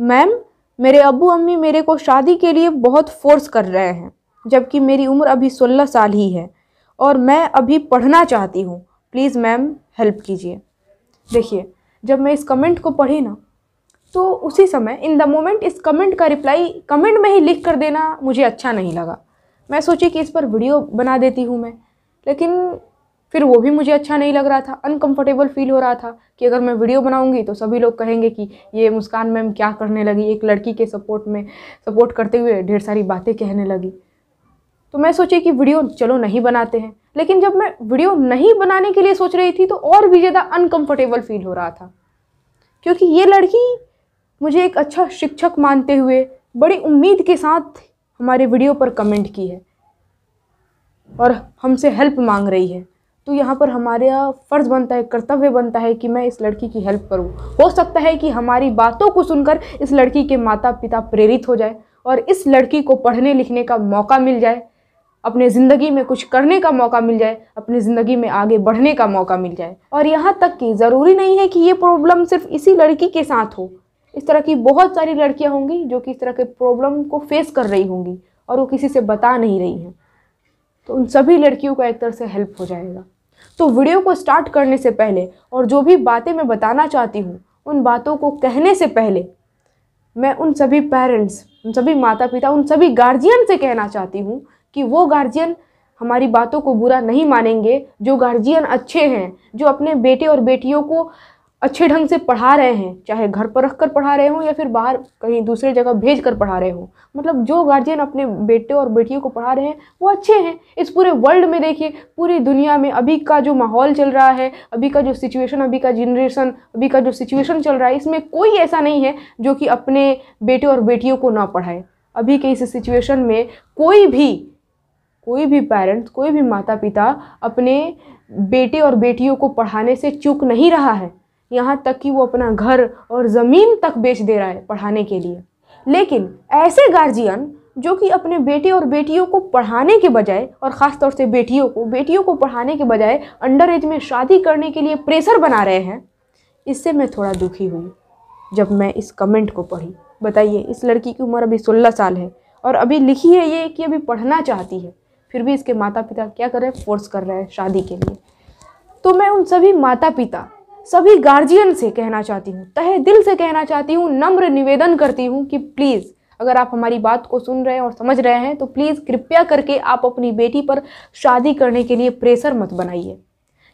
ma'am मेरे अबू अम्मी मेरे को शादी के लिए बहुत फोर्स कर रहे हैं जबकि मेरी उम्र अभी सोलह साल ही है और मैं अभी पढ़ना चाहती हूँ प्लीज़ मैम हेल्प कीजिए देखिए जब मैं इस कमेंट को पढ़ी ना तो उसी समय इन द मोमेंट इस कमेंट का रिप्लाई कमेंट में ही लिख कर देना मुझे अच्छा नहीं लगा मैं सोची कि इस पर वीडियो बना देती हूँ मैं लेकिन फिर वो भी मुझे अच्छा नहीं लग रहा था अनकंफर्टेबल फील हो रहा था कि अगर मैं वीडियो बनाऊंगी तो सभी लोग कहेंगे कि ये मुस्कान मैम क्या करने लगी एक लड़की के सपोर्ट में सपोर्ट करते हुए ढेर सारी बातें कहने लगी तो मैं सोची कि वीडियो चलो नहीं बनाते हैं लेकिन जब मैं वीडियो नहीं बनाने के लिए सोच रही थी तो और भी ज़्यादा अनकम्फर्टेबल फील हो रहा था क्योंकि ये लड़की मुझे एक अच्छा शिक्षक मानते हुए बड़ी उम्मीद के साथ हमारे वीडियो पर कमेंट की है और हमसे हेल्प मांग रही है तो यहाँ पर हमारा फ़र्ज़ बनता है कर्तव्य बनता है कि मैं इस लड़की की हेल्प करूँ हो सकता है कि हमारी बातों को सुनकर इस लड़की के माता पिता प्रेरित हो जाए और इस लड़की को पढ़ने लिखने का मौका मिल जाए अपने ज़िंदगी में कुछ करने का मौका मिल जाए अपनी ज़िंदगी में आगे बढ़ने का मौका मिल जाए और यहाँ तक कि ज़रूरी नहीं है कि ये प्रॉब्लम सिर्फ इसी लड़की के साथ हो इस तरह की बहुत सारी लड़कियाँ होंगी जो कि इस तरह के प्रॉब्लम को फेस कर रही होंगी और वो किसी से बता नहीं रही हैं तो उन सभी लड़कियों का एक तरह से हेल्प हो जाएगा तो वीडियो को स्टार्ट करने से पहले और जो भी बातें मैं बताना चाहती हूँ उन बातों को कहने से पहले मैं उन सभी पेरेंट्स उन सभी माता पिता उन सभी गार्जियन से कहना चाहती हूँ कि वो गार्जियन हमारी बातों को बुरा नहीं मानेंगे जो गार्जियन अच्छे हैं जो अपने बेटे और बेटियों को अच्छे ढंग से पढ़ा रहे हैं चाहे घर पर रख कर पढ़ा रहे हों या फिर बाहर कहीं दूसरे जगह भेज कर पढ़ा रहे हों मतलब जो गार्जियन अपने बेटे और बेटियों को पढ़ा रहे हैं वो अच्छे हैं इस पूरे वर्ल्ड में देखिए पूरी दुनिया में अभी का जो माहौल चल रहा है अभी का जो सिचुएशन अभी का जनरेशन अभी का जो सिचुएशन चल रहा है इसमें कोई ऐसा नहीं है जो कि अपने बेटे और बेटियों को ना पढ़ाए अभी के इस सिचुएशन में कोई भी कोई भी पेरेंट्स कोई भी माता पिता अपने बेटे और बेटियों को पढ़ाने से चूक नहीं रहा है यहाँ तक कि वो अपना घर और ज़मीन तक बेच दे रहा है पढ़ाने के लिए लेकिन ऐसे गार्जियन जो कि अपने बेटे और बेटियों को पढ़ाने के बजाय और ख़ास तौर से बेटियों को बेटियों को पढ़ाने के बजाय अंडर एज में शादी करने के लिए प्रेशर बना रहे हैं इससे मैं थोड़ा दुखी हुई जब मैं इस कमेंट को पढ़ी बताइए इस लड़की की उम्र अभी सोलह साल है और अभी लिखी है ये कि अभी पढ़ना चाहती है फिर भी इसके माता पिता क्या कर रहे हैं फोर्स कर रहे हैं शादी के लिए तो मैं उन सभी माता पिता सभी गार्जियन से कहना चाहती हूँ तहे दिल से कहना चाहती हूँ नम्र निवेदन करती हूँ कि प्लीज़ अगर आप हमारी बात को सुन रहे हैं और समझ रहे हैं तो प्लीज़ कृपया करके आप अपनी बेटी पर शादी करने के लिए प्रेशर मत बनाइए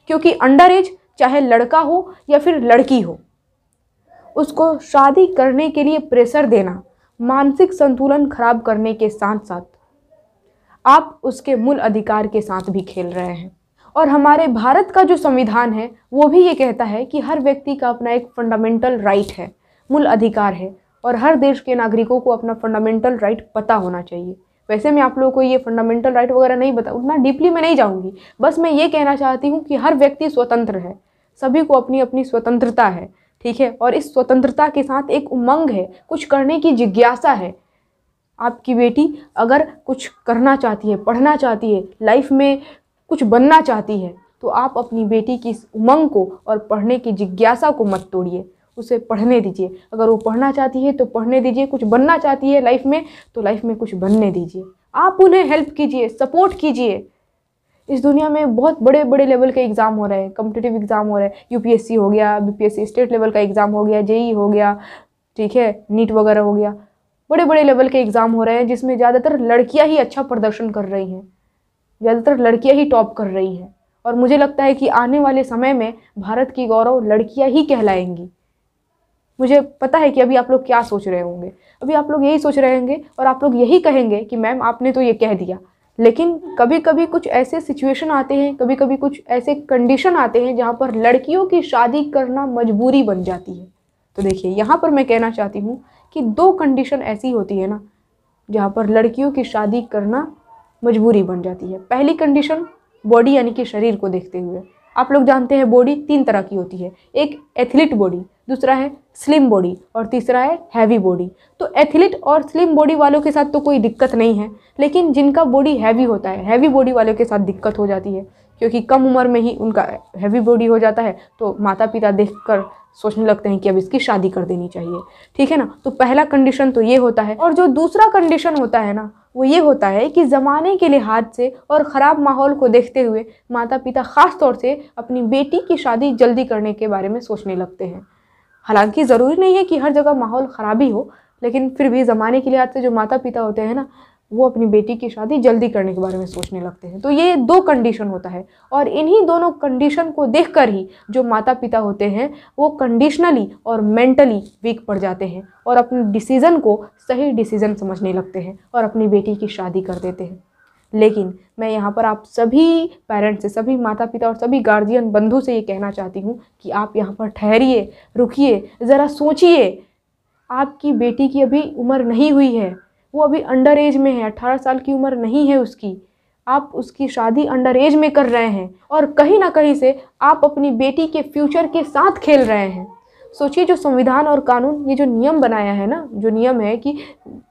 क्योंकि अंडर एज चाहे लड़का हो या फिर लड़की हो उसको शादी करने के लिए प्रेशर देना मानसिक संतुलन खराब करने के साथ साथ आप उसके मूल अधिकार के साथ भी खेल रहे हैं और हमारे भारत का जो संविधान है वो भी ये कहता है कि हर व्यक्ति का अपना एक फंडामेंटल राइट है मूल अधिकार है और हर देश के नागरिकों को अपना फंडामेंटल राइट पता होना चाहिए वैसे मैं आप लोगों को ये फंडामेंटल राइट वगैरह नहीं बता उतना डीपली मैं नहीं जाऊँगी बस मैं ये कहना चाहती हूँ कि हर व्यक्ति स्वतंत्र है सभी को अपनी अपनी स्वतंत्रता है ठीक है और इस स्वतंत्रता के साथ एक उमंग है कुछ करने की जिज्ञासा है आपकी बेटी अगर कुछ करना चाहती है पढ़ना चाहती है लाइफ में कुछ बनना चाहती है तो आप अपनी बेटी की इस उमंग को और पढ़ने की जिज्ञासा को मत तोड़िए उसे पढ़ने दीजिए अगर वो पढ़ना चाहती है तो पढ़ने दीजिए कुछ बनना चाहती है लाइफ में तो लाइफ में कुछ बनने दीजिए आप उन्हें हेल्प कीजिए सपोर्ट कीजिए इस दुनिया में बहुत बड़े बड़े लेवल के एग्ज़ाम हो रहे हैं कम्पिटेटिव एग्ज़ाम हो रहे हैं यूपीएससी हो गया बीपीएससी स्टेट लेवल का एग्ज़ाम हो गया जेई e हो गया ठीक है नीट वगैरह हो गया बड़े बड़े लेवल के एग्ज़ाम हो रहे हैं जिसमें ज़्यादातर लड़कियाँ ही अच्छा प्रदर्शन कर रही हैं ज़्यादातर लड़कियां ही टॉप कर रही हैं और मुझे लगता है कि आने वाले समय में भारत की गौरव लड़कियां ही कहलाएंगी मुझे पता है कि अभी आप लोग क्या सोच रहे होंगे अभी आप लोग यही सोच रहे होंगे और आप लोग यही कहेंगे कि मैम आपने तो ये कह दिया लेकिन कभी कभी कुछ ऐसे सिचुएशन आते हैं कभी कभी कुछ ऐसे कंडीशन आते हैं जहाँ पर लड़कियों की शादी करना मजबूरी बन जाती है तो देखिए यहाँ पर मैं कहना चाहती हूँ कि दो कंडीशन ऐसी होती है ना जहाँ पर लड़कियों की शादी करना मजबूरी बन जाती है पहली कंडीशन बॉडी यानी कि शरीर को देखते हुए आप लोग जानते हैं बॉडी तीन तरह की होती है एक एथलीट बॉडी दूसरा है स्लिम बॉडी और तीसरा है हैवी बॉडी तो एथलीट और स्लिम बॉडी वालों के साथ तो कोई दिक्कत नहीं है लेकिन जिनका बॉडी हैवी होता है हैवी बॉडी वालों के साथ दिक्कत हो जाती है क्योंकि कम उम्र में ही उनका हैवी बॉडी हो जाता है तो माता पिता देख कर सोचने लगते हैं कि अब इसकी शादी कर देनी चाहिए ठीक है ना तो पहला कंडीशन तो ये होता है और जो दूसरा कंडीशन होता है ना वो ये होता है कि ज़माने के लिहाज से और ख़राब माहौल को देखते हुए माता पिता ख़ास तौर से अपनी बेटी की शादी जल्दी करने के बारे में सोचने लगते हैं हालांकि ज़रूरी नहीं है कि हर जगह माहौल ख़राब ही हो लेकिन फिर भी ज़माने के लिहाज से जो माता पिता होते हैं ना वो अपनी बेटी की शादी जल्दी करने के बारे में सोचने लगते हैं तो ये दो कंडीशन होता है और इन्हीं दोनों कंडीशन को देखकर ही जो माता पिता होते हैं वो कंडीशनली और मेंटली वीक पड़ जाते हैं और अपने डिसीज़न को सही डिसीज़न समझने लगते हैं और अपनी बेटी की शादी कर देते हैं लेकिन मैं यहाँ पर आप सभी पेरेंट्स से सभी माता पिता और सभी गार्जियन बंधु से ये कहना चाहती हूँ कि आप यहाँ पर ठहरिए रुकिए ज़रा सोचिए आपकी बेटी की अभी उम्र नहीं हुई है वो अभी अंडर एज में है अठारह साल की उम्र नहीं है उसकी आप उसकी शादी अंडर एज में कर रहे हैं और कहीं ना कहीं से आप अपनी बेटी के फ्यूचर के साथ खेल रहे हैं सोचिए जो संविधान और कानून ये जो नियम बनाया है ना जो नियम है कि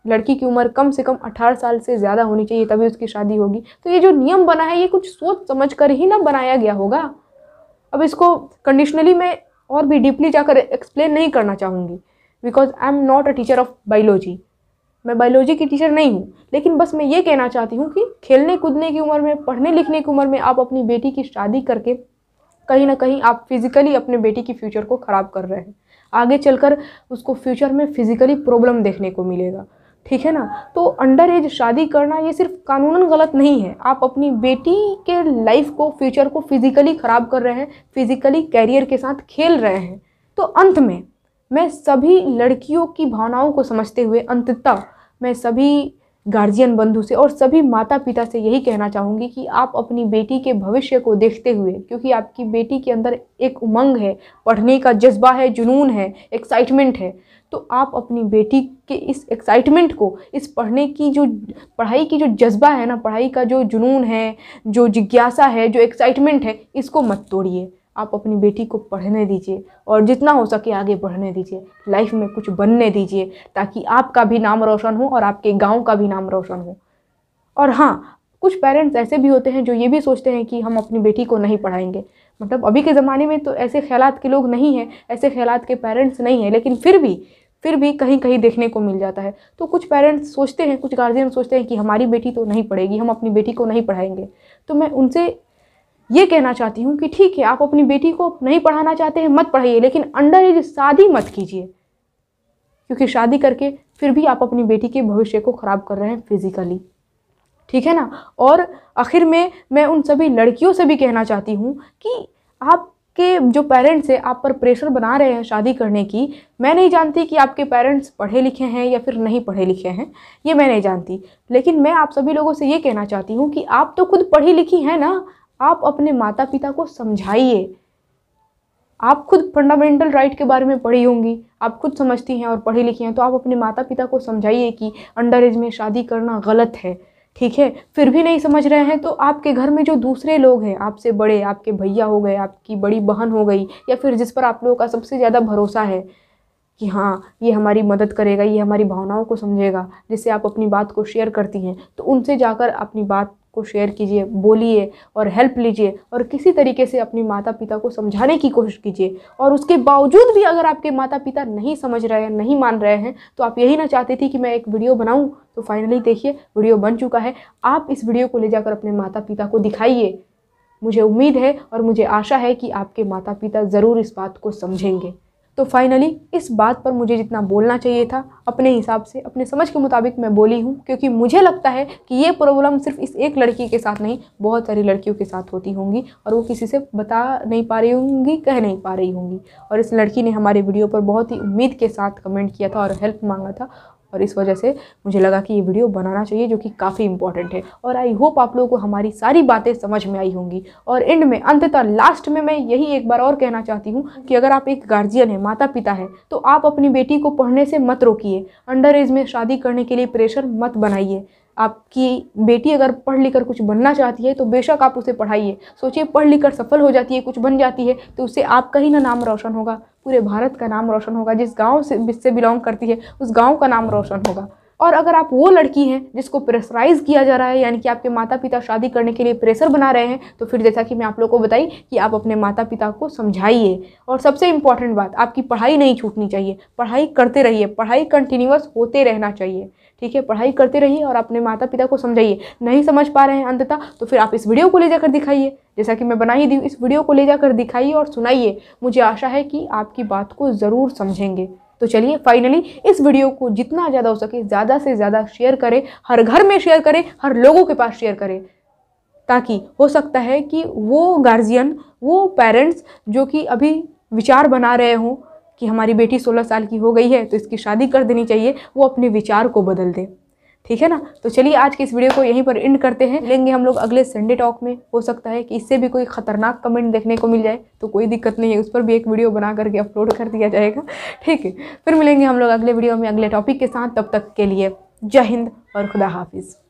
लड़की की उम्र कम से कम 18 साल से ज़्यादा होनी चाहिए तभी उसकी शादी होगी तो ये जो नियम बना है ये कुछ सोच समझ कर ही ना बनाया गया होगा अब इसको कंडीशनली मैं और भी डीपली जाकर एक्सप्लेन नहीं करना चाहूँगी because I am not a teacher of biology मैं बायोलॉजी की टीचर नहीं हूँ लेकिन बस मैं ये कहना चाहती हूँ कि खेलने कूदने की उम्र में पढ़ने लिखने की उम्र में आप अपनी बेटी की शादी करके कहीं ना कहीं आप फिज़िकली अपने बेटी की फ्यूचर को ख़राब कर रहे हैं आगे चलकर उसको फ्यूचर में फिज़िकली प्रॉब्लम देखने को मिलेगा ठीक है ना तो अंडर एज शादी करना ये सिर्फ कानूनन गलत नहीं है आप अपनी बेटी के लाइफ को फ्यूचर को फिज़िकली ख़राब कर रहे हैं फिज़िकली कैरियर के साथ खेल रहे हैं तो अंत में मैं सभी लड़कियों की भावनाओं को समझते हुए अंततः मैं सभी गार्जियन बंधु से और सभी माता पिता से यही कहना चाहूँगी कि आप अपनी बेटी के भविष्य को देखते हुए क्योंकि आपकी बेटी के अंदर एक उमंग है पढ़ने का जज्बा है जुनून है एक्साइटमेंट है तो आप अपनी बेटी के इस एक्साइटमेंट को इस पढ़ने की जो पढ़ाई की जो जज्बा है ना पढ़ाई का जो जुनून है जो जिज्ञासा है जो एक्साइटमेंट है इसको मत तोड़िए आप अपनी बेटी को पढ़ने दीजिए और जितना हो सके आगे बढ़ने दीजिए लाइफ में कुछ बनने दीजिए ताकि आपका भी नाम रोशन हो और आपके गांव का भी नाम रोशन हो और हाँ कुछ पेरेंट्स ऐसे भी होते हैं जो ये भी सोचते हैं कि हम अपनी बेटी को नहीं पढ़ाएंगे मतलब अभी के ज़माने में तो ऐसे ख्याल के लोग नहीं हैं ऐसे ख्याल के पेरेंट्स नहीं हैं लेकिन फिर भी फिर भी कहीं कहीं देखने को मिल जाता है तो कुछ पेरेंट्स सोचते हैं कुछ गार्जियन सोचते हैं कि हमारी बेटी तो नहीं पढ़ेगी हम अपनी बेटी को नहीं पढ़ाएंगे तो मैं उनसे ये कहना चाहती हूँ कि ठीक है आप अपनी बेटी को नहीं पढ़ाना चाहते हैं मत पढ़ाइए लेकिन अंडर एज शादी मत कीजिए क्योंकि शादी करके फिर भी आप अपनी बेटी के भविष्य को ख़राब कर रहे हैं फिज़िकली ठीक है ना और आखिर में मैं उन सभी लड़कियों से भी कहना चाहती हूँ कि आप के जो पेरेंट्स है आप पर प्रेशर बना रहे हैं शादी करने की मैं नहीं जानती कि आपके पेरेंट्स पढ़े लिखे हैं या फिर नहीं पढ़े लिखे हैं ये मैं नहीं जानती लेकिन मैं आप सभी लोगों से ये कहना चाहती हूँ कि आप तो खुद पढ़ी लिखी हैं ना आप अपने माता पिता को समझाइए आप खुद फंडामेंटल राइट के बारे में पढ़ी होंगी आप खुद समझती हैं और पढ़ी लिखी हैं तो आप अपने माता पिता को समझाइए कि अंडर एज में शादी करना गलत है ठीक है फिर भी नहीं समझ रहे हैं तो आपके घर में जो दूसरे लोग हैं आपसे बड़े आपके भैया हो गए आपकी बड़ी बहन हो गई या फिर जिस पर आप लोगों का सबसे ज़्यादा भरोसा है कि हाँ ये हमारी मदद करेगा ये हमारी भावनाओं को समझेगा जिससे आप अपनी बात को शेयर करती हैं तो उनसे जाकर अपनी बात को शेयर कीजिए बोलिए और हेल्प लीजिए और किसी तरीके से अपने माता पिता को समझाने की कोशिश कीजिए और उसके बावजूद भी अगर आपके माता पिता नहीं समझ रहे हैं नहीं मान रहे हैं तो आप यही ना चाहते थे कि मैं एक वीडियो बनाऊँ तो फाइनली देखिए वीडियो बन चुका है आप इस वीडियो को ले जाकर अपने माता पिता को दिखाइए मुझे उम्मीद है और मुझे आशा है कि आपके माता पिता ज़रूर इस बात को समझेंगे तो फाइनली इस बात पर मुझे जितना बोलना चाहिए था अपने हिसाब से अपने समझ के मुताबिक मैं बोली हूँ क्योंकि मुझे लगता है कि ये प्रॉब्लम सिर्फ इस एक लड़की के साथ नहीं बहुत सारी लड़कियों के साथ होती होंगी और वो किसी से बता नहीं पा रही होंगी कह नहीं पा रही होंगी और इस लड़की ने हमारे वीडियो पर बहुत ही उम्मीद के साथ कमेंट किया था और हेल्प मांगा था और इस वजह से मुझे लगा कि ये वीडियो बनाना चाहिए जो कि काफ़ी इंपॉर्टेंट है और आई होप आप लोगों को हमारी सारी बातें समझ में आई होंगी और एंड में अंततः लास्ट में मैं यही एक बार और कहना चाहती हूँ कि अगर आप एक गार्जियन है माता पिता है तो आप अपनी बेटी को पढ़ने से मत रोकिए अंडर एज में शादी करने के लिए प्रेशर मत बनाइए आपकी बेटी अगर पढ़ लिख कर कुछ बनना चाहती है तो बेशक आप उसे पढ़ाइए सोचिए पढ़ लिख कर सफल हो जाती है कुछ बन जाती है तो उससे आपका ही ना नाम रोशन होगा पूरे भारत का नाम रोशन होगा जिस गाँव से जिससे बिलोंग करती है उस गाँव का नाम रोशन होगा और अगर आप वो लड़की हैं जिसको प्रेशराइज़ किया जा रहा है यानी कि आपके माता पिता शादी करने के लिए प्रेशर बना रहे हैं तो फिर जैसा कि मैं आप लोगों को बताई कि आप अपने माता पिता को समझाइए और सबसे इम्पॉर्टेंट बात आपकी पढ़ाई नहीं छूटनी चाहिए पढ़ाई करते रहिए पढ़ाई कंटिन्यूस होते रहना चाहिए ठीक है पढ़ाई करते रहिए और अपने माता पिता को समझाइए नहीं समझ पा रहे हैं अंततः तो फिर आप इस वीडियो को ले जाकर दिखाइए जैसा कि मैं बना ही दी इस वीडियो को ले जाकर दिखाइए और सुनाइए मुझे आशा है कि आपकी बात को ज़रूर समझेंगे तो चलिए फाइनली इस वीडियो को जितना ज़्यादा हो सके ज़्यादा से ज़्यादा शेयर करें हर घर में शेयर करें हर लोगों के पास शेयर करें ताकि हो सकता है कि वो गार्जियन वो पेरेंट्स जो कि अभी विचार बना रहे हों कि हमारी बेटी सोलह साल की हो गई है तो इसकी शादी कर देनी चाहिए वो अपने विचार को बदल दे ठीक है ना तो चलिए आज के इस वीडियो को यहीं पर एंड करते हैं लेंगे हम लोग अगले संडे टॉक में हो सकता है कि इससे भी कोई ख़तरनाक कमेंट देखने को मिल जाए तो कोई दिक्कत नहीं है उस पर भी एक वीडियो बना करके अपलोड कर दिया जाएगा ठीक है फिर मिलेंगे हम लोग अगले वीडियो में अगले टॉपिक के साथ तब तक के लिए जय हिंद और खुदा हाफिज़